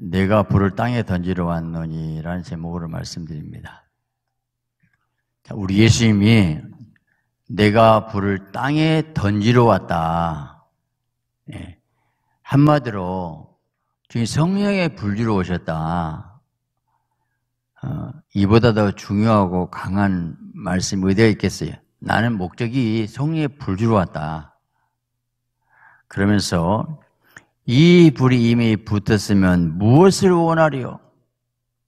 내가 불을 땅에 던지러 왔느니라는 제목으로 말씀드립니다. 우리 예수님이 내가 불을 땅에 던지러 왔다. 예. 한마디로 주님 성령의 불주로 오셨다. 어, 이보다 더 중요하고 강한 말씀이 어가 있겠어요? 나는 목적이 성령의 불주로 왔다. 그러면서 이 불이 이미 붙었으면 무엇을 원하리요?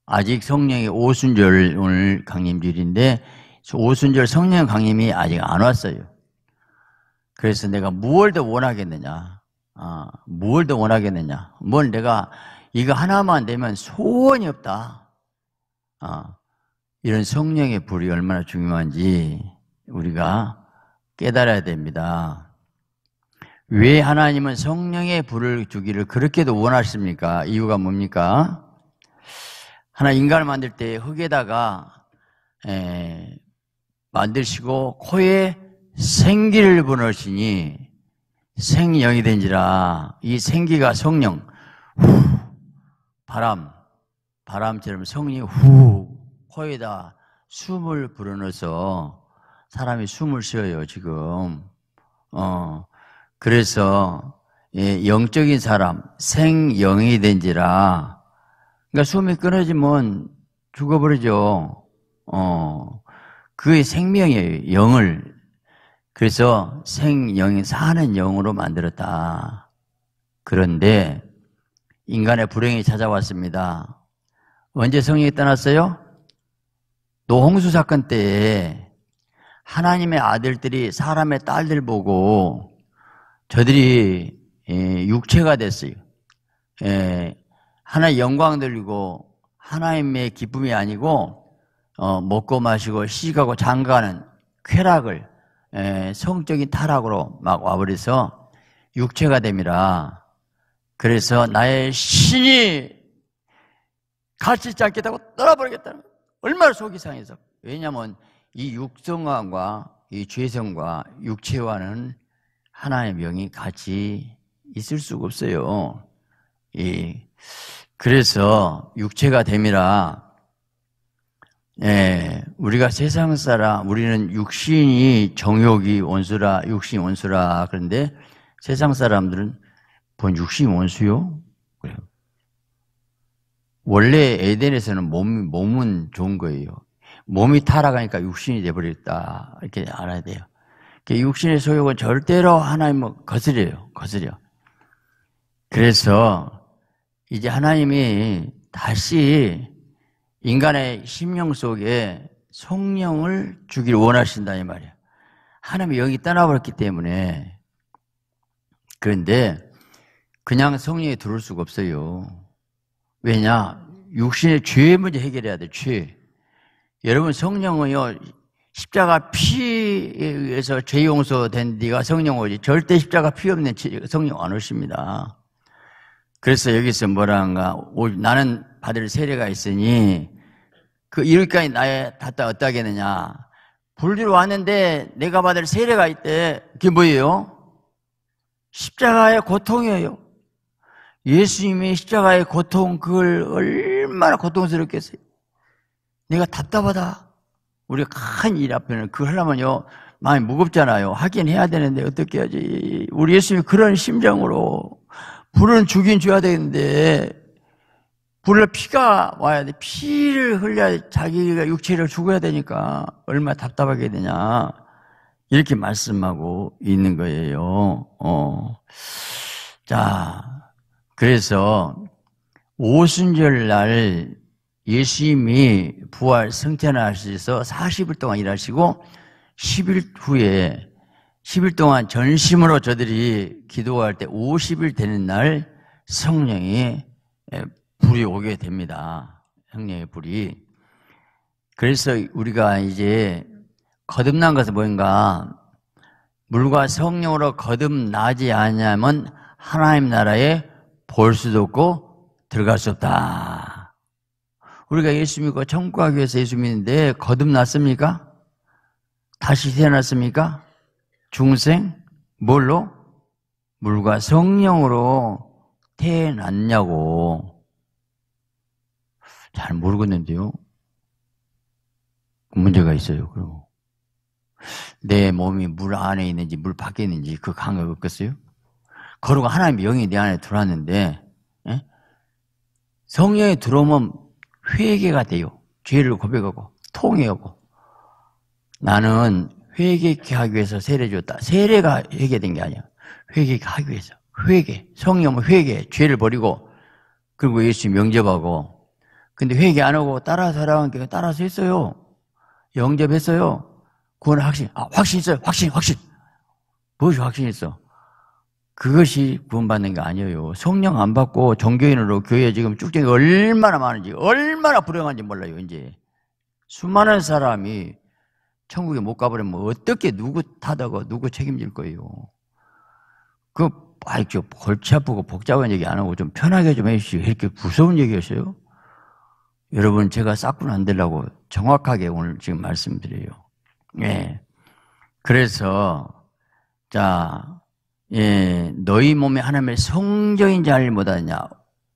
아직 성령의 오순절 오늘 강림일인데 오순절 성령 강림이 아직 안 왔어요. 그래서 내가 무엇을 더 원하겠느냐? 아, 무엇을 더 원하겠느냐? 뭘 내가 이거 하나만 되면 소원이 없다. 아, 이런 성령의 불이 얼마나 중요한지 우리가 깨달아야 됩니다. 왜 하나님은 성령의 불을 주기를 그렇게도 원하십니까? 이유가 뭡니까? 하나 인간을 만들 때 흙에다가 에, 만드시고 코에 생기를 보넣시니 생명이 된지라 이 생기가 성령 후 바람 바람처럼 성령이 후 코에다 숨을 불어넣어서 사람이 숨을 쉬어요 지금 어 그래서 예, 영적인 사람 생영이 된지라 그러니까 숨이 끊어지면 죽어버리죠. 어 그의 생명이에요. 영을 그래서 생영이 사는 영으로 만들었다. 그런데 인간의 불행이 찾아왔습니다. 언제 성령이 떠났어요? 노홍수 사건 때에 하나님의 아들들이 사람의 딸들 보고 저들이 예, 육체가 됐어요. 예, 하나 의 영광 들리고 하나님의 기쁨이 아니고 어, 먹고 마시고 시식하고 장가는 하 쾌락을 예, 성적인 타락으로 막 와버려서 육체가 됩니다. 그래서 나의 신이 갈수 있지 않겠다고 떠나버리겠다는 얼마나 속이 상해서. 왜냐하면 이 육성과 이 죄성과 육체와는 하나의 명이 같이 있을 수가 없어요. 이 그래서 육체가 됨이라 예, 우리가 세상 사람 우리는 육신이 정욕이 원수라 육신 원수라 그런데 세상 사람들은 본 육신 원수요? 그래요. 원래 에덴에서는 몸 몸은 좋은 거예요. 몸이 타락하니까 육신이 돼버렸다 이렇게 알아야 돼요. 육신의 그러니까 소욕은 절대로 하나님을 뭐 거스려요. 거스려. 그래서 이제 하나님이 다시 인간의 심령 속에 성령을 주길 원하신다 이 말이야. 하나님이 여기 떠나버렸기 때문에 그런데 그냥 성령에 들어올 수가 없어요. 왜냐? 육신의 죄 문제 해결해야 돼, 죄. 여러분 성령은요, 십자가 피에 의해서 죄 용서된 네가 성령 오지 절대 십자가 피 없는 성령 안 오십니다. 그래서 여기서 뭐라는가 나는 받을 세례가 있으니 그 이르기까지 나의 닿다 어떠겠느냐 불리로 왔는데 내가 받을 세례가 있대 그게 뭐예요? 십자가의 고통이에요. 예수님의 십자가의 고통 그걸 얼마나 고통스럽겠어요. 내가 답답하다. 우리가 큰일 앞에는 그걸 하려면요 마음이 무겁잖아요. 하긴 해야 되는데 어떻게 하지? 우리 예수님이 그런 심정으로 불은 죽인 줘야 되는데 불을 피가 와야 돼. 피를 흘려야 자기가 육체를 죽어야 되니까 얼마나 답답하게 되냐. 이렇게 말씀하고 있는 거예요. 어. 자, 그래서 오순절 날 예수님이 부활 승천하셔서 40일 동안 일하시고 10일 후에 10일 동안 전심으로 저들이 기도할 때 50일 되는 날 성령이 예, 불이 오게 됩니다. 성령의 불이. 그래서 우리가 이제 거듭난 것은 뭔가 물과 성령으로 거듭나지 않냐면 하나님 나라에 볼 수도 없고 들어갈 수 없다. 우리가 예수 믿고 천국 가기 위해서 예수 믿는데 거듭났습니까? 다시 태어났습니까? 중생? 뭘로? 물과 성령으로 태어났냐고. 잘 모르겠는데요. 그 문제가 있어요, 그럼. 내 몸이 물 안에 있는지 물 밖에 있는지 그 감각 없겠어요? 거룩한 하나님의 영이 내 안에 들어왔는데 에? 예? 성령이 들어오면 회개가 돼요. 죄를 고백하고 통회하고 나는 회개하기 위해서 세례 줬다. 세례가 회개된 게 아니야. 회개하기 위해서 회개 성령 은 회개 죄를 버리고 그리고 예수 명접하고 근데 회개 안 하고 따라 살아가니까 따라서 했어요. 영접했어요. 구원 확신, 아, 확신 있어요. 확신, 확신. 무엇이 확신있어 그것이 구원받는 게 아니에요. 성령 안 받고 종교인으로 교회에 지금 쭉쟁이 얼마나 많은지, 얼마나 불행한지 몰라요, 이제. 수많은 사람이 천국에 못 가버리면 어떻게 누구 타다가 누구 책임질 거예요. 그, 아이, 저 골치 아프고 복잡한 얘기 안 하고 좀 편하게 좀 해주시오. 이렇게 무서운 얘기였어요. 여러분, 제가 싹군 안 되려고 정확하게 오늘 지금 말씀드려요. 예. 네. 그래서, 자, 예, 너희 몸에 하나님의 성전인 줄 못하냐.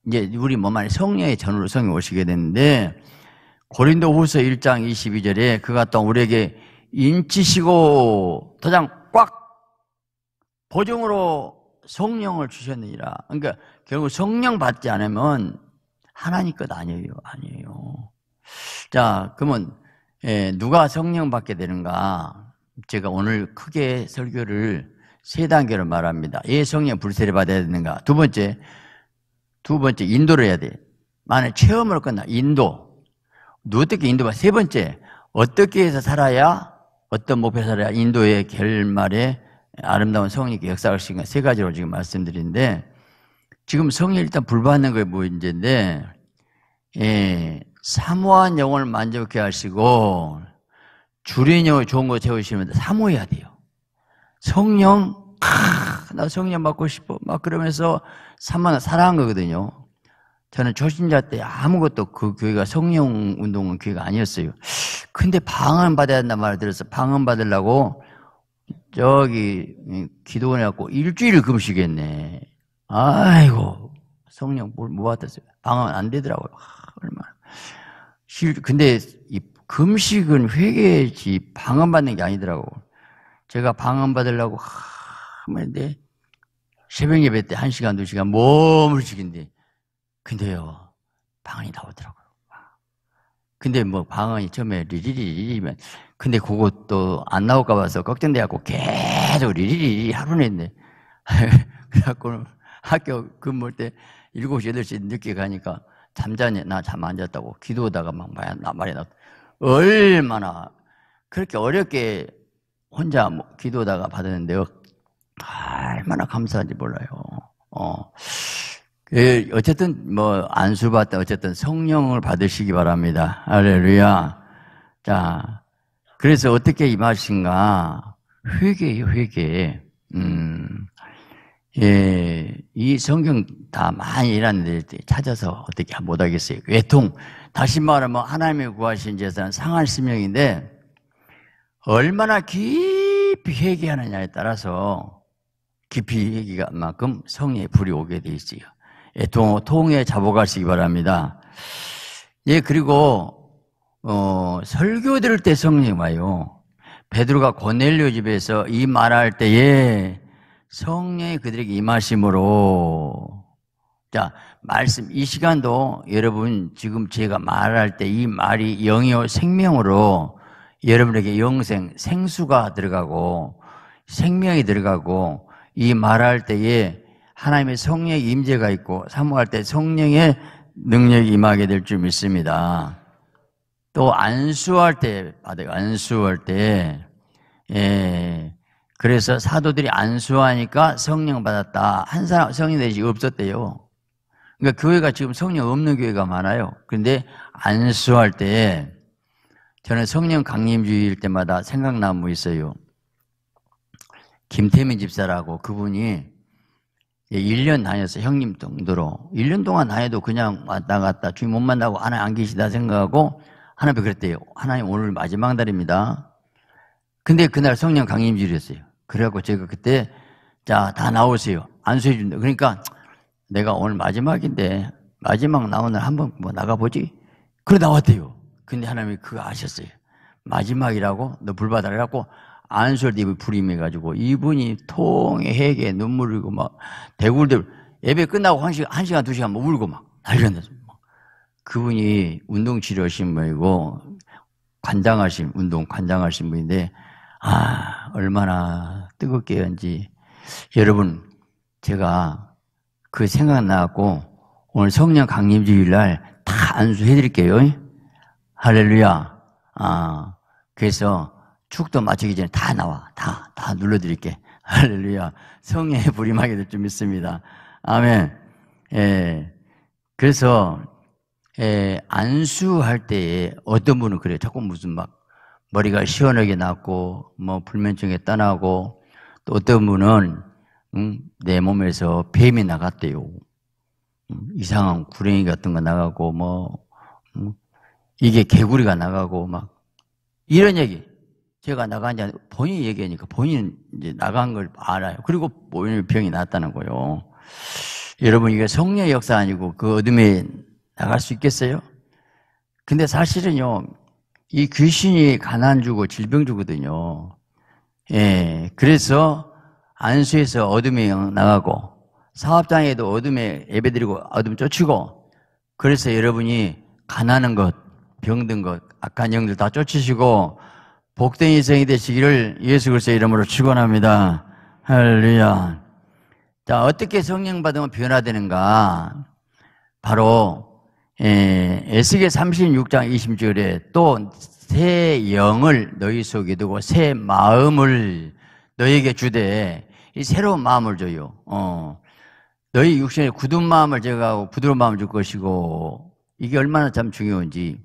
이제 우리 몸 안에 성령의 전으로 성이 오시게 되는데 고린도 후서 1장 22절에 그가 또 우리에게 인치시고 도장 꽉 보증으로 성령을 주셨느니라. 그러니까 결국 성령 받지 않으면 하나님 것 아니에요. 아니에요. 자, 그러면 예, 누가 성령 받게 되는가? 제가 오늘 크게 설교를 세 단계를 말합니다. 예, 성령 불세를 받아야 되는가? 두 번째, 두 번째 인도를 해야 돼. 만약 체험으로 끝나 인도. 어떻게 인도가 세 번째 어떻게 해서 살아야 어떤 목표로 살아야 인도의 결말에 아름다운 성령의 역사를 시킨가 세 가지로 지금 말씀드린데 지금 성령 일단 불받는 거 문제인데 뭐 예, 사모한 영혼을 만족해 하시고 주례녀의 좋은 거 세우시면 사모해야 돼요. 성령, 아, 나 성령 받고 싶어. 막 그러면서 산만한 사랑한 거거든요. 저는 초신자 때 아무것도 그 교회가 성령 운동은 교회가 아니었어요. 근데 방언 받아야 한단 말을 들어서 방언 받으려고 저기 기도원 해갖고 일주일 을 금식했네. 아이고 성령 뭐 받았어요? 방언 안 되더라고요. 아, 얼마나. 실 근데 이 금식은 회개지 방언 받는 게 아니더라고. 제가 방언받으려고 하는데 뭐 새벽 예배 때 1시간, 2시간 몸을 죽인데 근데요 방언이 나오더라고요. 근데 뭐 방언이 처음에 리리리리면 근데 그것도 안 나올까 봐서 걱정돼갖고 계속 리리리리 하루 냈네. 그래갖고는 학교 근무할 때 7시, 8시 늦게 가니까 잠자니 나 잠 안 잤다고 기도하다가 막 말이 나 얼마나 그렇게 어렵게 혼자 뭐 기도다가 하 받았는데요. 아, 얼마나 감사한지 몰라요. 어. 예, 어쨌든 뭐 안수 받다 어쨌든 성령을 받으시기 바랍니다. 할렐루야. 자, 그래서 어떻게 임하신가? 회개예요, 회개. 음. 예, 이 성경 다 많이 일하는데 찾아서 어떻게 못하겠어요. 외통. 다시 말하면 하나님이 구하신 제사 상할 심령인데 얼마나 깊이 회개하느냐에 따라서 깊이 회개한 만큼 성에 불이 오게 돼 있어요. 예, 통, 통에 잡아가시기 바랍니다. 예, 그리고 어, 설교 들을 때 성령 와요. 베드로가 고넬료 집에서 이 말할 때에 성령이 그들에게 임하심으로 자, 말씀 이 시간도 여러분 지금 제가 말할 때 이 말이 영이요 생명으로 여러분에게 영생, 생수가 들어가고 생명이 들어가고 이 말할 때에 하나님의 성령의 임재가 있고 사모할 때 성령의 능력이 임하게 될 줄 믿습니다. 또 안수할 때, 안수할 때, 예, 그래서 사도들이 안수하니까 성령 받았다. 한 사람 성령 되지 없었대요. 그러니까 교회가 지금 성령 없는 교회가 많아요. 그런데 안수할 때 저는 성령 강림주일 때마다 생각나는 분 있어요. 김태민 집사라고 그분이 1년 예, 다녔어요. 형님 정도로. 1년 동안 다녀도 그냥 왔다 갔다 주님 못 만나고 하나님 안 계시다 생각하고 하나님 그랬대요. 하나님 오늘 마지막 날입니다. 근데 그날 성령 강림주일이었어요. 그래갖고 제가 그때 자, 다 나오세요. 안수해 준다. 그러니까 내가 오늘 마지막인데 마지막 나오는 한번 뭐 나가보지? 그래 나왔대요. 근데 하나님이 그거 아셨어요. 마지막이라고 너 불바다를 갖고 안수디 입을 부림해가지고 이분이 통에 해에 눈물이고 막 대굴들 예배 끝나고 한 시간, 한 시간, 두 시간 막 울고 막 난리가 났어. 그분이 운동치료하신 분이고 관장하신, 운동 관장하신 분인데 아, 얼마나 뜨겁게 한지. 여러분, 제가 그 생각나갖고 오늘 성령 강림주일날 다 안수해드릴게요. 할렐루야. 아, 그래서 축도 마치기 전에 다 나와. 다, 다 눌러드릴게. 할렐루야. 성에 부림하게 될 줄 믿습니다. 아멘. 예. 그래서, 예, 안수할 때에 어떤 분은 그래요. 자꾸 무슨 막 머리가 시원하게 났고, 뭐 불면증에 떠나고, 또 어떤 분은, 음, 내 몸에서 뱀이 나갔대요. 음, 이상한 구렁이 같은 거 나가고, 뭐, 음, 이게 개구리가 나가고 막 이런 얘기. 제가 나간 게아니 본인이 얘기하니까 본인 이제 나간 걸 알아요. 그리고 본인 병이 났다는 거요. 예 여러분 이게 성령의 역사 아니고 그 어둠에 나갈 수 있겠어요? 근데 사실은요. 이 귀신이 가난 주고 질병 주거든요. 예. 그래서 안수에서 어둠에 나가고 사업장에도 어둠에 예배드리고 어둠 쫓이고 그래서 여러분이 가난한 것 병든 것, 악한 영들 다 쫓으시고 복된 인생이 되시기를 예수 그리스도의 이름으로 축원합니다. 할렐루야. 자, 어떻게 성령 받으면 변화되는가? 바로 예, 에, 스겔 36장 20절에 또 새 영을 너희 속에 두고 새 마음을 너희에게 주되 이 새로운 마음을 줘요. 어. 너희 육신의 굳은 마음을 제가하고 부드러운 마음을 줄 것이고 이게 얼마나 참 중요한지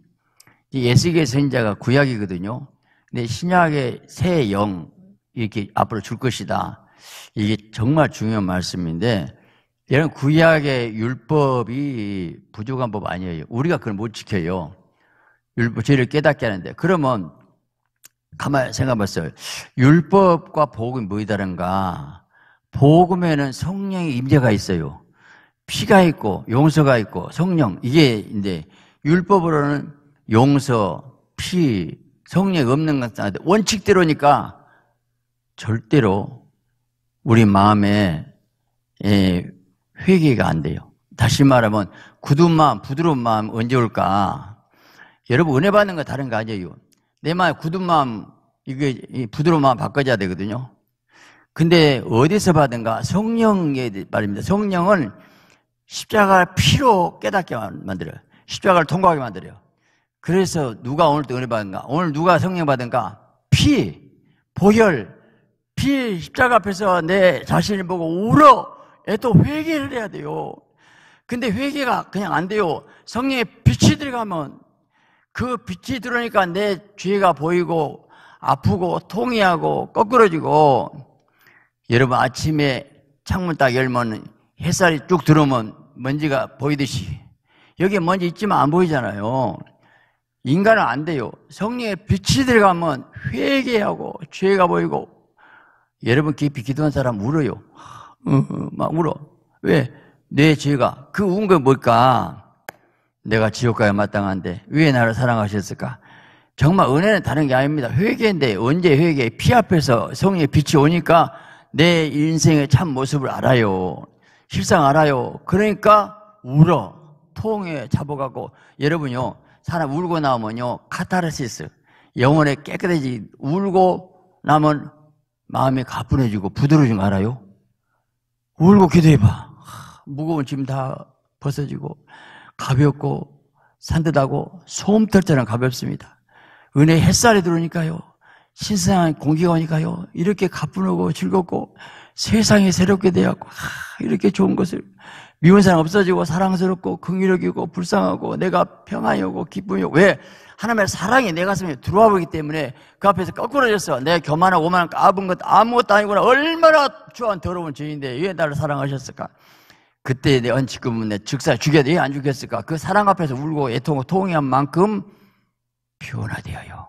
예수의 선자가 구약이거든요. 근데 신약의 새 영, 이렇게 앞으로 줄 것이다. 이게 정말 중요한 말씀인데, 이런 구약의 율법이 부족한 법 아니에요. 우리가 그걸 못 지켜요. 율법, 죄를 깨닫게 하는데. 그러면, 가만 생각해봤어요. 율법과 복음이 뭐이 다른가? 복음에는 성령의 임재가 있어요. 피가 있고, 용서가 있고, 성령. 이게, 이제, 율법으로는 용서, 피, 성령 없는 것한테 원칙대로니까 절대로 우리 마음에 예, 회개가 안 돼요. 다시 말하면 굳은 마음, 부드러운 마음 언제 올까? 여러분 은혜 받는 거 다른 거 아니에요. 내 마음 굳은 마음 이게 부드러운 마음 바꿔줘야 되거든요. 근데 어디서 받은가? 성령의 말입니다. 성령은 십자가 피로 깨닫게 만들어요. 십자가를 통과하게 만들어요. 그래서 누가 오늘 또 은혜 받은가? 오늘 누가 성령 받은가? 피, 보혈, 피 십자가 앞에서 내 자신을 보고 울어. 애도 회개를 해야 돼요. 근데 회개가 그냥 안 돼요. 성령의 빛이 들어가면 그 빛이 들어오니까 내 죄가 보이고 아프고 통이하고 거꾸러지고 여러분 아침에 창문 딱 열면 햇살이 쭉 들어오면 먼지가 보이듯이 여기 먼지 있지만 안 보이잖아요. 인간은 안 돼요. 성령의 빛이 들어가면 회개하고 죄가 보이고 여러분 깊이 기도한 사람 울어요. 어, 어, 막 울어. 왜? 내 죄가 그 운 건 뭘까? 내가 지옥 가야 마땅한데 왜 나를 사랑하셨을까? 정말 은혜는 다른 게 아닙니다. 회개인데 언제 회개? 피 앞에서 성령의 빛이 오니까 내 인생의 참 모습을 알아요. 실상 알아요. 그러니까 울어. 통에 잡아가고 여러분요. 사람 울고 나오면요, 카타르시스. 영혼에 깨끗해지, 울고 나면 마음이 가뿐해지고 부드러워진 거 알아요? 울고 기도해봐. 무거운 짐 다 벗어지고, 가볍고, 산뜻하고, 소음털처럼 가볍습니다. 은혜 햇살이 들어오니까요. 신선한 공기가 오니까요. 이렇게 가뿐하고 즐겁고 세상이 새롭게 되었고 이렇게 좋은 것을 미운 사람 없어지고 사랑스럽고 긍휼력이고 불쌍하고 내가 평안이고 기쁨이 왜 하나님의 사랑이 내 가슴에 들어와 보기 때문에 그 앞에서 거꾸로 졌어. 내 교만하고 오만한 까분 것 아무것도 아니구나. 얼마나 주한 더러운 죄인데 왜 나를 사랑하셨을까? 그때 내 언치금은 내 즉사 죽여도 왜안 죽였을까? 그 사랑 앞에서 울고 애통하고 통이한 만큼 변화되어요.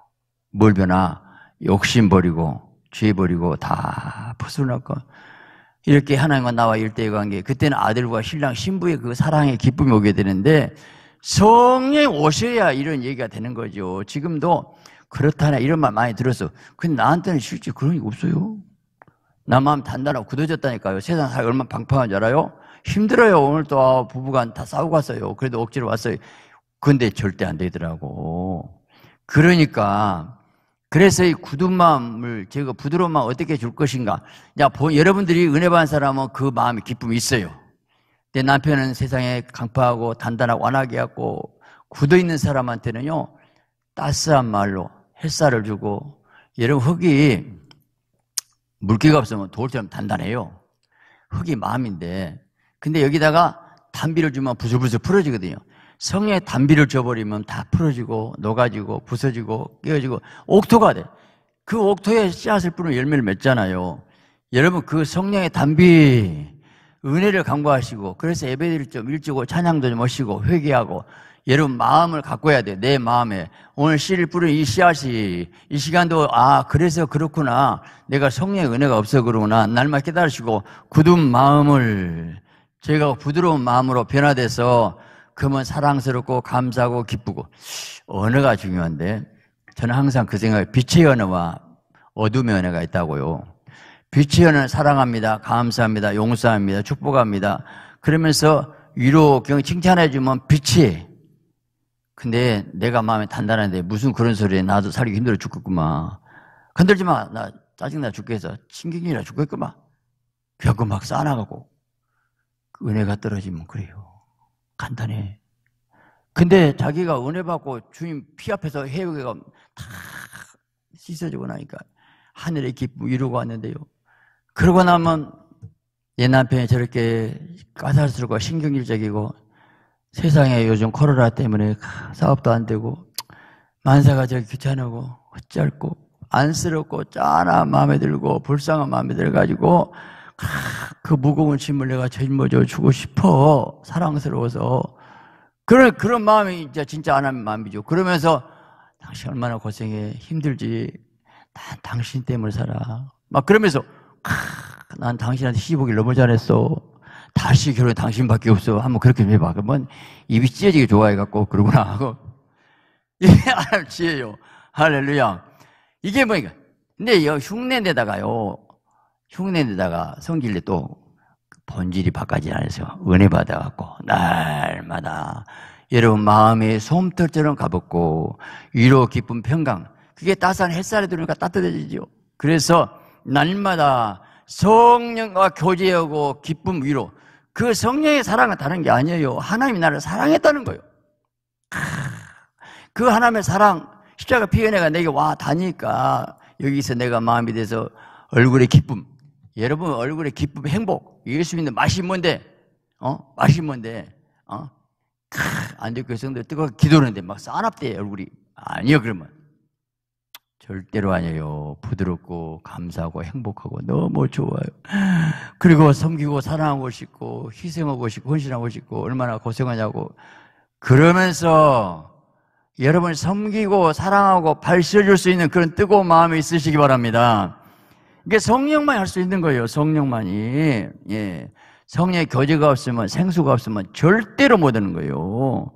뭘 변화? 욕심 버리고 죄 버리고 다 벗어났고 이렇게 하나님과 나와 일대의 관계, 그때는 아들과 신랑, 신부의 그 사랑의 기쁨이 오게 되는데 성에 오셔야 이런 얘기가 되는 거죠. 지금도 그렇다나 이런 말 많이 들었어. 근데 나한테는 실제 그런 게 없어요. 나 마음 단단하고 굳어졌다니까요. 세상 사이 얼마나 방팡한 줄 알아요? 힘들어요. 오늘 또 부부간 다 싸우고 왔어요. 그래도 억지로 왔어요. 근데 절대 안 되더라고. 그러니까 그래서 이 굳은 마음을 제가 부드러운 마음 어떻게 줄 것인가? 야, 여러분들이 은혜 받은 사람은 그 마음이 기쁨이 있어요. 내 남편은 세상에 강파하고 단단하고 완하게 하고 굳어 있는 사람한테는요 따스한 말로 햇살을 주고 여러분 흙이 물기가 없으면 돌처럼 단단해요. 흙이 마음인데 근데 여기다가 단비를 주면 부슬부슬 풀어지거든요. 성에 단비를 줘버리면 다 풀어지고 녹아지고 부서지고 깨어지고 옥토가 돼. 그 옥토에 씨앗을 뿌리면 열매를 맺잖아요. 여러분 그 성령의 단비 은혜를 간구하시고 그래서 예배를 좀 일찍고 찬양도 좀 하시고 회개하고 여러분 마음을 가꿔야 돼. 내 마음에 오늘 씨를 뿌린 이 씨앗이 이 시간도 아 그래서 그렇구나. 내가 성령의 은혜가 없어 그러구나. 날만 깨달으시고 굳은 마음을 제가 부드러운 마음으로 변화돼서 그러면 사랑스럽고 감사하고 기쁘고 언어가 중요한데 저는 항상 그 생각을 빛의 언어와 어둠의 언어가 있다고요. 빛의 언어는 사랑합니다, 감사합니다, 용서합니다, 축복합니다. 그러면서 위로 경 칭찬해 주면 빛이 근데 내가 마음이 단단한데 무슨 그런 소리에 나도 살기 힘들어 죽겠구만. 건들지 마. 나 짜증나 죽겠어. 신경이라 죽겠구만. 벽을 막 쌓아나가고 그 은혜가 떨어지면 그래요. 간단해. 근데 자기가 은혜 받고 주님 피 앞에서 해외가 다 씻어지고 나니까 하늘의 기쁨 이루고 왔는데요. 그러고 나면 옛 남편이 저렇게 까탈스럽고 신경질적이고 세상에 요즘 코로나 때문에 사업도 안 되고 만사가 저렇게 귀찮고 어쩔고 안쓰럽고 짠한 마음에 들고 불쌍한 마음에 들어가지고 그 무거운 짐을 내가 짊어져 주고 싶어. 사랑스러워서. 그런, 그런 마음이 진짜, 진짜 하나 마음이죠. 그러면서 당신 얼마나 고생해. 힘들지. 난 당신 때문에 살아. 막 그러면서, 크, 난 당신한테 시보기 너무 잘했어. 다시 결혼 당신밖에 없어. 한번 그렇게 좀 해봐. 그러면 입이 찢어지게 좋아해갖고, 그러구나 하고. 이게 하나님 지혜요. 할렐루야. 이게 뭐니까. 근데 여 흉내내다가요. 흉내내다가 성질이 또 본질이 바뀌지 않아서 은혜 받아갖고 날마다 여러분 마음의 솜털처럼 가볍고 위로 기은 평강 그게 따스한 햇살에 들어오니까 따뜻해지죠. 그래서 날마다 성령과 교제하고 기쁨 위로 그 성령의 사랑은 다른 게 아니에요. 하나님이 나를 사랑했다는 거예요. 아, 그 하나님의 사랑 십자가 피어애가 내게 와 다니까 여기서 내가 마음이 돼서 얼굴에 기쁨 여러분 얼굴에 기쁨, 행복, 예수 믿는 맛이 뭔데? 어? 맛이 뭔데? 어? 크, 안디옥 성들 뜨거워 기도하는데 막 싸납대, 얼굴이. 아니요, 그러면. 절대로 아니에요. 부드럽고, 감사하고, 행복하고, 너무 좋아요. 그리고 섬기고, 사랑하고 싶고, 희생하고 싶고, 헌신하고 싶고, 얼마나 고생하냐고. 그러면서, 여러분 섬기고, 사랑하고, 발실줄 수 있는 그런 뜨거운 마음이 있으시기 바랍니다. 이게 성령만 할 수 있는 거예요. 성령만이. 예. 성령의 교제가 없으면 생수가 없으면 절대로 못 하는 거예요.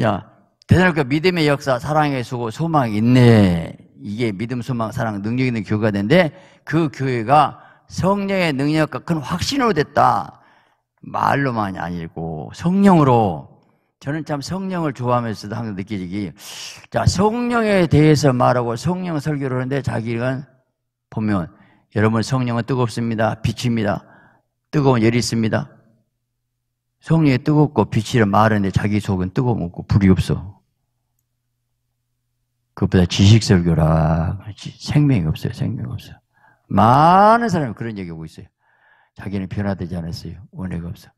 야, 대단할까 믿음의 역사, 사랑의 수고, 소망이 있네. 이게 믿음, 소망, 사랑, 능력 있는 교회가 되는데 그 교회가 성령의 능력과 큰 확신으로 됐다. 말로만이 아니고 성령으로 저는 참 성령을 좋아하면서도 항상 느끼기 자 성령에 대해서 말하고 성령 설교를 하는데 자기는 보면 여러분 성령은 뜨겁습니다. 빛입니다. 뜨거운 열이 있습니다. 성령이 뜨겁고 빛이라 말하는데 자기 속은 뜨거움없고 불이 없어. 그것보다 지식설교라 생명이 없어요. 생명이 없어 많은 사람이 그런 얘기하고 있어요. 자기는 변화되지 않았어요. 원해가 없어.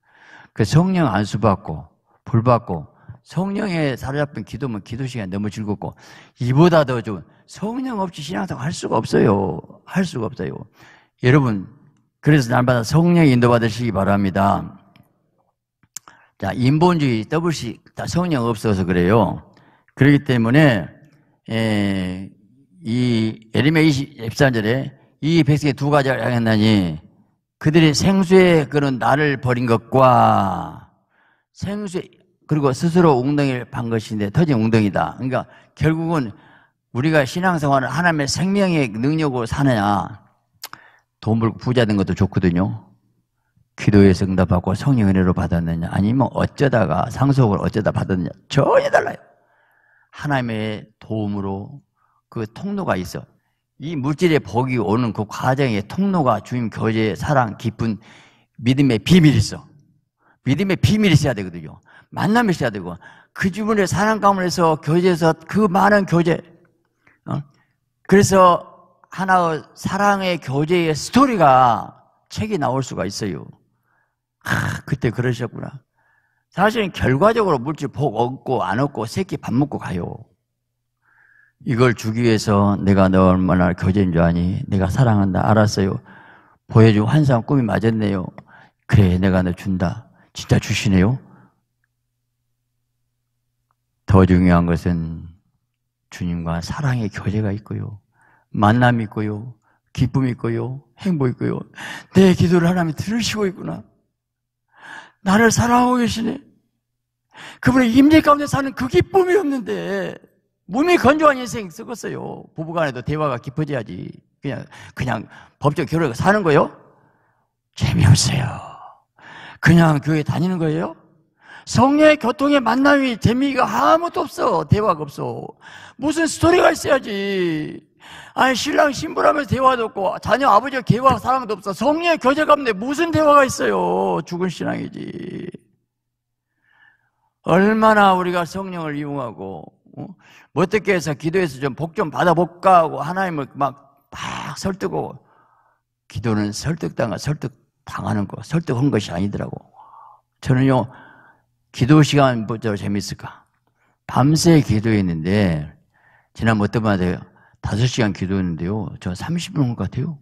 그 성령 안수 받고 불 받고 성령에 사로잡힌 기도면 기도 시간 너무 즐겁고 이보다 더 좋은 성령 없이 신앙생활 할 수가 없어요. 할 수가 없어요. 여러분, 그래서 날마다 성령 인도 받으시기 바랍니다. 자, 인본주의, 더블시, 다 성령 없어서 그래요. 그렇기 때문에, 에, 예, 이, 에리메 24절에 이 백성의 두 가지를 향했나니 그들이 생수에 그런 나를 버린 것과 생수에 그리고 스스로 웅덩이를 판 것인데 터진 웅덩이다. 그러니까 결국은 우리가 신앙생활을 하나님의 생명의 능력으로 사느냐 돈 벌고 부자 된 것도 좋거든요. 기도에 응답하고 성령 은혜로 받았느냐 아니면 어쩌다가 상속을 어쩌다 받았느냐 전혀 달라요. 하나님의 도움으로 그 통로가 있어. 이 물질의 복이 오는 그 과정의 통로가 주님 교제, 사랑, 기쁜 믿음의 비밀이 있어. 믿음의 비밀이 있어야 되거든요. 만남이 있어야 되고 그 주문의 사랑 가운데서 교제에서 그 많은 교제 그래서 하나의 사랑의 교제의 스토리가 책이 나올 수가 있어요. 아, 그때 그러셨구나. 사실은 결과적으로 물질 복 얻고 안 얻고 새끼 밥 먹고 가요. 이걸 주기 위해서 내가 너 얼마나 교제인 줄 아니? 내가 사랑한다. 알았어요. 보여주고 환상 꿈이 맞았네요. 그래, 내가 너 준다. 진짜 주시네요. 더 중요한 것은 주님과 사랑의 교제가 있고요. 만남이 있고요. 기쁨이 있고요. 행복이 있고요. 내 기도를 하나님이 들으시고 있구나. 나를 사랑하고 계시네. 그분의 임재 가운데 사는 그 기쁨이 없는데 몸이 건조한 인생 썩었어요 부부간에도 대화가 깊어져야지. 그냥 그냥 법적 결혼을 사는 거요? 재미없어요. 그냥 교회 다니는 거예요? 성의 령 교통의 만남이 재미가 아무것도 없어. 대화가 없어. 무슨 스토리가 있어야지. 아니, 신랑 신부라면 대화도 없고, 자녀 아버지와 개화 사랑도 없어. 성의 령 교제가 없는데 무슨 대화가 있어요. 죽은 신앙이지. 얼마나 우리가 성령을 이용하고, 어? 어떻게 해서 기도해서 좀 복 좀 받아볼까 하고 하나님을 막, 막 설득하고, 기도는 설득당한, 설득 당하는 거, 설득한 것이 아니더라고. 저는요, 기도 시간보다 뭐 재밌을까? 밤새 기도했는데, 지난 어떤 분한테 5시간 기도했는데요. 저 30분 온 것 같아요.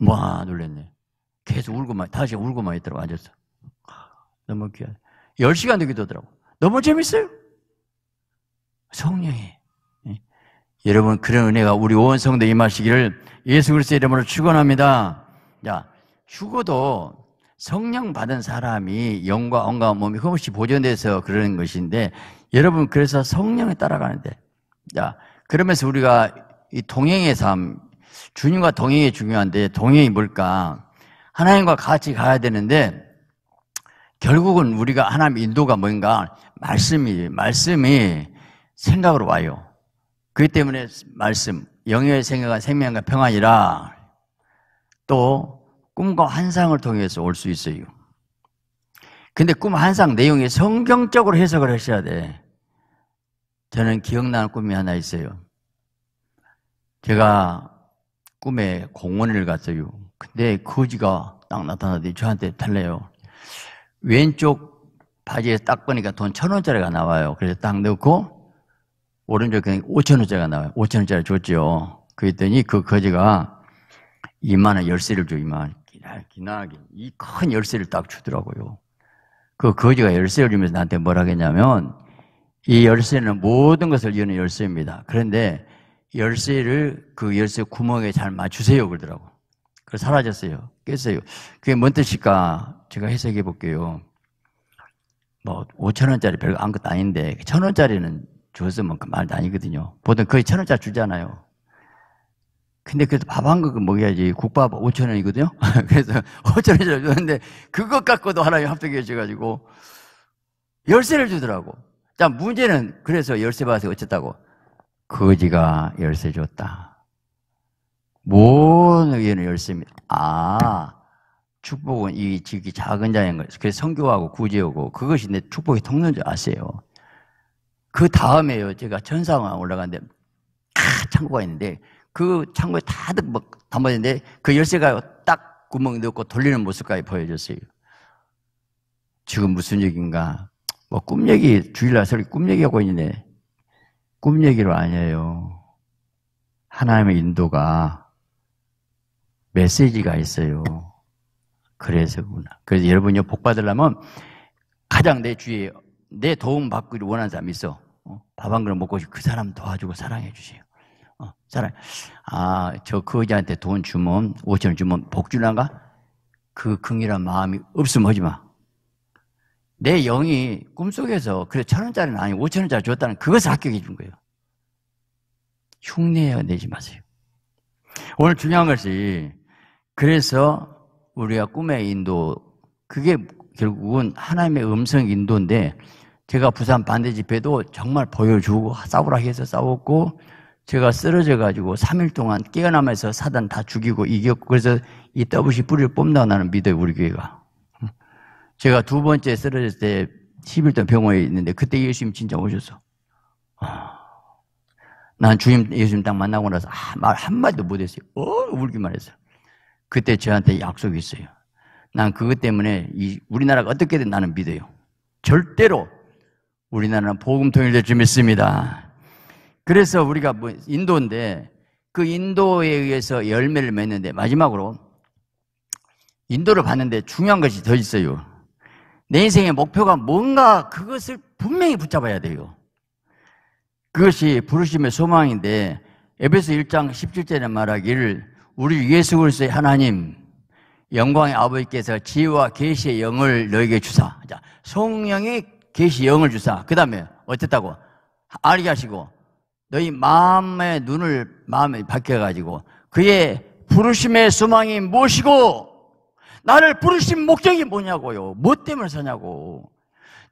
와, 놀랬네. 계속 울고만, 다시 울고만 있더라고, 앉아서. 너무 귀하다. 10시간도 기도더라고. 너무 재밌어요. 성령이. 예. 여러분, 그런 은혜가 우리 온 성도 임하시기를 예수 그리스의 도 이름으로 축원합니다 자, 휴거도 성령 받은 사람이 영과 언과 몸이 흠없이 보존돼서 그러는 것인데 여러분 그래서 성령에 따라가는데 자 그러면서 우리가 이 동행의 삶 주님과 동행이 중요한데 동행이 뭘까 하나님과 같이 가야 되는데 결국은 우리가 하나님 인도가 뭔가 말씀이 말씀이 생각으로 와요. 그 때문에 말씀 영의 생각은 생명과 평안이라 또 꿈과 환상을 통해서 올 수 있어요. 근데 꿈 환상 내용이 성경적으로 해석을 하셔야 돼. 저는 기억나는 꿈이 하나 있어요. 제가 꿈에 공원을 갔어요. 근데 거지가 딱 나타나더니 저한테 달래요. 왼쪽 바지에 딱 보니까 돈 천 원짜리가 나와요. 그래서 딱 넣고 오른쪽에 오천 원짜리가 나와요. 오천 원짜리 줬죠. 그랬더니 그 거지가 이만원 열쇠를 줘, 이만원 기나하게 이큰 열쇠를 딱 주더라고요. 그 거지가 열쇠를 주면서 나한테 뭐라 했냐면 이 열쇠는 모든 것을 여는 열쇠입니다. 그런데 열쇠를 그 열쇠 구멍에 잘 맞추세요 그러더라고. 그 사라졌어요. 깼어요. 그게 뭔 뜻일까? 제가 해석해 볼게요. 뭐 5천 원짜리 별거 아무것도 아닌데 천 원짜리는 줬으면 그 말도 아니거든요. 보통 거의 천 원짜리 주잖아요. 근데 그래도 밥한 그릇 먹여야지. 국밥 5천 원이거든요. 그래서 5천 원을 줬는데 그것 갖고도 하나님 합격해 주셔가지고 열쇠를 주더라고. 자 문제는 그래서 열쇠 받아서 어쨌다고 거지가 열쇠 줬다. 모든 의견은 열쇠입니다. 아 축복은 이 지기 작은 자인 거예요. 그래서 성교하고 구제하고 그것이 내 축복이 통로인 줄 아세요. 그 다음에요. 제가 천상왕 올라갔는데 아, 창고가 있는데 그 창고에 다 담아졌는데 그 열쇠가 딱 구멍이 넣고 돌리는 모습까지 보여줬어요. 지금 무슨 얘기인가? 뭐 꿈 얘기, 주일날 설교 꿈 얘기하고 있네. 꿈 얘기로 아니에요. 하나님의 인도가 메시지가 있어요. 그래서구나. 그래서 여러분이 복 받으려면 가장 내 주위에 내 도움 받기를 원하는 사람이 있어. 어? 밥한 그릇 먹고 그 사람 도와주고 사랑해 주세요. 사람, 어, 아, 저그 거지한테 돈 주면, 5천원 주면 복주나가? 그긍이한 마음이 없으면 하지 마. 내 영이 꿈속에서, 그래, 천원짜리는 아니오천원짜리 줬다는 그것을 합격해 준 거예요. 흉내 내지 마세요. 오늘 중요한 것이, 그래서 우리가 꿈의 인도, 그게 결국은 하나님의 음성 인도인데, 제가 부산 반대 집회도 정말 보여주고 싸우라 해서 싸웠고 제가 쓰러져 가지고 3일 동안 깨어나면서 사단 다 죽이고 이겼고 그래서 이 더블시 뿌리를 뽑는다 나는 믿어요 우리 교회가. 제가 두 번째 쓰러질 때 10일 동안 병원에 있는데 그때 예수님 진짜 오셨어. 아, 난 주님 예수님 딱 만나고 나서 아, 말 한마디도 못했어요. 어 울기만 했어요. 그때 저한테 약속이 있어요. 난 그것 때문에 이 우리나라가 어떻게든 나는 믿어요. 절대로 우리나라는 복음 통일될 줄 믿습니다. 그래서 우리가 뭐 인도인데 그 인도에 의해서 열매를 맺는데 마지막으로 인도를 봤는데 중요한 것이 더 있어요. 내 인생의 목표가 뭔가 그것을 분명히 붙잡아야 돼요. 그것이 부르심의 소망인데 에베소 1장 17절에 말하기를 우리 예수 그리스도의 하나님 영광의 아버지께서 지혜와 계시의 영을 너에게 주사. 자, 성령의 계시 영을 주사. 그다음에 어쨌다고 알게 하시고 너희 마음의 눈을 마음이 바뀌어 가지고 그의 부르심의 소망이 무엇이고 나를 부르신 목적이 뭐냐고요. 무엇 때문에 사냐고.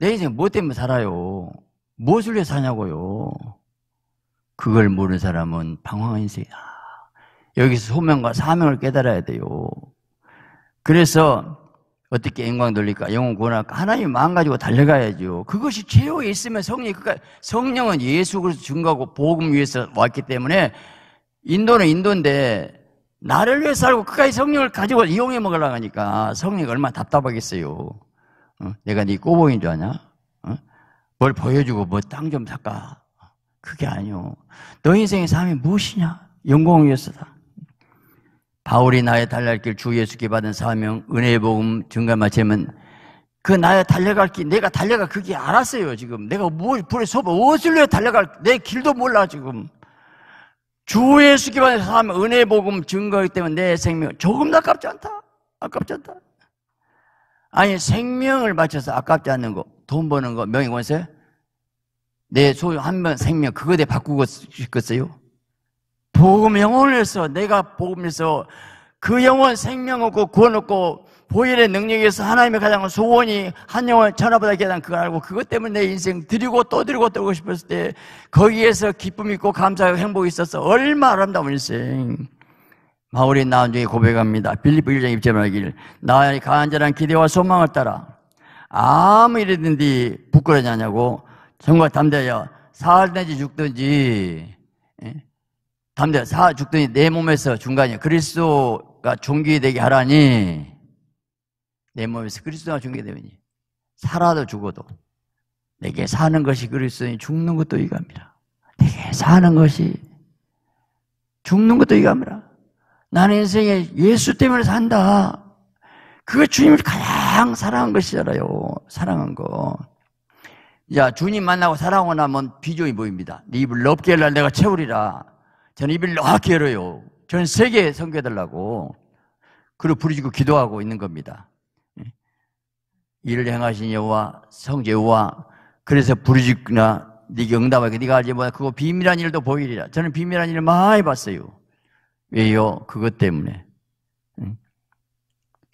내 인생 무엇 때문에 살아요. 무엇을 위해 사냐고요. 그걸 모르는 사람은 방황한 인생이다. 여기서 소명과 사명을 깨달아야 돼요. 그래서 어떻게 영광 돌릴까? 영혼 구원할까? 하나님 마음 가지고 달려가야죠. 그것이 죄에 있으면 성령, 그러니까 성령은 예수 그리스도 증거하고 복음 위해서 왔기 때문에 인도는 인도인데 나를 위해서 살고 그까지 성령을 가지고 이용해 먹으려고 하니까 성령이 얼마나 답답하겠어요. 어? 내가 네 꼬봉인 줄 아냐? 어? 뭘 보여주고 뭐 땅좀 닦아. 그게 아니오. 너 인생의 삶이 무엇이냐? 영광 위해서다. 바울이 나의 달려갈 길 주 예수께 받은 사명 은혜의 복음 증감마 제면 그 나의 달려갈 길 내가 달려가 그게 알았어요 지금 내가 뭘 불에 서봐 어슬을위 달려갈 내 길도 몰라 지금 주 예수께 받은 사명 은혜의 복음 증거하기 때문에 내 생명 조금 도 아깝지 않다 아깝지 않다 아니 생명을 바쳐서 아깝지 않는 거 돈 버는 거 명예 권세 내 소유 한명 생명 그거에 바꾸고 싶겠어요 복음 영혼에서 내가 복음에서 그 영혼 생명 얻고 구원 얻고 보일의 능력에서 하나님의 가장 소원이 한 영혼 천하보다 계단 그걸 알고 그것 때문에 내 인생 드리고 또 드리고 또 드리고 싶었을 때 거기에서 기쁨 있고 감사하고 행복이 있어서 얼마나 아름다운 인생 마울이 나온 중에 고백합니다 빌리프 1장 입제하길 나의 간절한 기대와 소망을 따라 아무 일이든지 부끄러지 않냐고 정말 담대하여 살내지 죽든지 담대 사 죽더니 내 몸에서 중간이 그리스도가 종기되게 하라니 내 몸에서 그리스도가 종기되니 살아도 죽어도 내게 사는 것이 그리스도니 죽는 것도 이갑니다. 내게 사는 것이 죽는 것도 이갑니다. 나는 인생에 예수 때문에 산다. 그 주님을 가장 사랑한 것이잖아요. 사랑한 거. 자, 주님 만나고 사랑하고 나면 비전이 보입니다. 네 입을 넓게 열라 내가 채우리라. 저는 입을 이렇게 열어요. 전 세계에 성교해달라고. 그리고 부르짖고 기도하고 있는 겁니다. 일을 예. 행하신 여호와 성제 여호와 그래서 부르짖나 네게 응답하게 네가 알지 못하 그거 비밀한 일도 보이리라. 저는 비밀한 일을 많이 봤어요. 왜요? 그것 때문에. 예.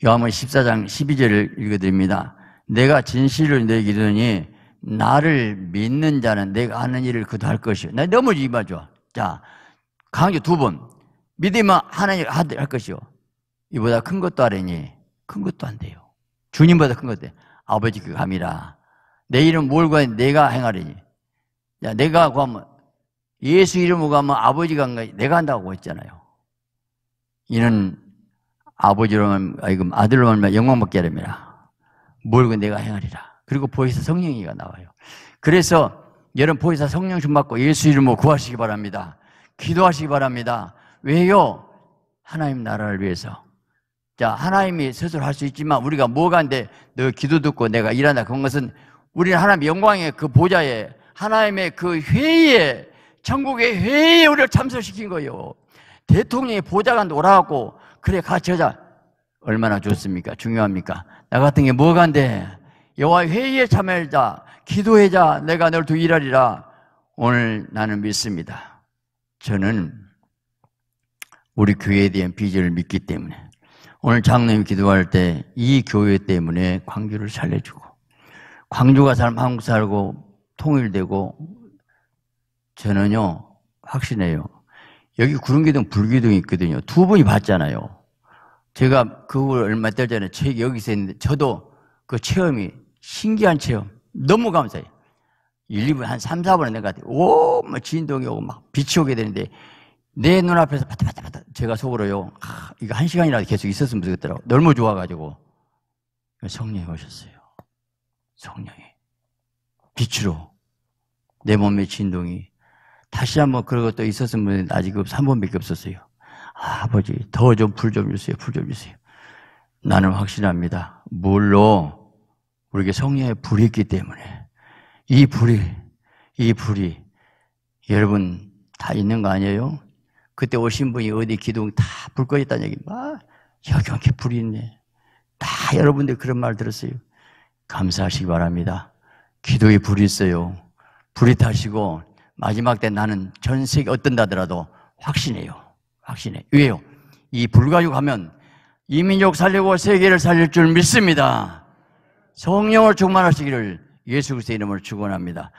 요한은 14장 12절을 읽어드립니다. 내가 진실을 내게 이르니 나를 믿는 자는 내가 하는 일을 그도 할 것이요. 나 너무 이마죠. 자, 강하게 두 번. 믿으면 하나님 할 것이요. 이보다 큰 것도 아니니큰 것도 안 돼요. 주님보다 큰 것도 아버지 그 감이라. 내 이름 뭘 구하니 내가 행하리니. 야, 내가 구하면 예수 이름으로 가면 아버지가 한 거 내가 한다고 했잖아요. 이는 아버지로만, 면아들로 말면 영광받게 하랍니다. 뭘고 내가 행하리라. 그리고 보혜사 성령이가 나와요. 그래서 여러분 보혜사 성령 좀 받고 예수 이름으로 구하시기 바랍니다. 기도하시기 바랍니다. 왜요? 하나님 나라를 위해서. 자, 하나님이 스스로 할 수 있지만 우리가 뭐가 안데 너 기도 듣고 내가 일한다. 그런 것은 우리는 하나님 영광의 그 보좌에 하나님의 그 회의에 천국의 회의에 우리를 참석시킨 거예요. 대통령이 보좌관 돌아왔고 그래 같이 하자. 얼마나 좋습니까? 중요합니까? 나 같은 게 뭐가 안데 여호와 회의에 참여하자. 기도해자. 내가 널 두 일하리라. 오늘 나는 믿습니다. 저는 우리 교회에 대한 비전을 믿기 때문에 오늘 장로님 기도할 때 이 교회 때문에 광주를 살려주고 광주가 살면 한국 살고 통일되고 저는요 확신해요. 여기 구름기둥 불기둥이 있거든요. 두 분이 봤잖아요. 제가 그걸 얼마 되지 않에책 여기서 했는데 저도 그 체험이 신기한 체험 너무 감사해요. 1, 2분, 한 3, 4분에 내가, 오, 막 뭐 진동이 오고 막 빛이 오게 되는데, 내 눈앞에서 바다바다바다 제가 속으로요. 아, 이거 한 시간이라도 계속 있었으면 좋겠더라고. 너무 좋아가지고. 성령이 오셨어요. 성령이. 빛으로. 내 몸의 진동이. 다시 한번 그런 것도 있었으면 아직 3 그 번밖에 없었어요. 아, 버지 더 좀 불 좀 주세요. 불 좀 주세요. 나는 확신합니다. 물로 우리에게 성령의 불이 있기 때문에. 이 불이, 이 불이 여러분 다 있는 거 아니에요? 그때 오신 분이 어디 기둥 다 불꺼 있다는 얘기. 아, 여기 이렇게 불이 있네. 다 여러분들 그런 말 들었어요. 감사하시기 바랍니다. 기도에 불이 있어요. 불이 타시고 마지막 때 나는 전 세계 어떤다더라도 확신해요. 확신해. 왜요? 이 불 가지고 가면 이민족 살리고 세계를 살릴 줄 믿습니다. 성령을 충만하시기를 예수 그리스도의 이름을 축원합니다.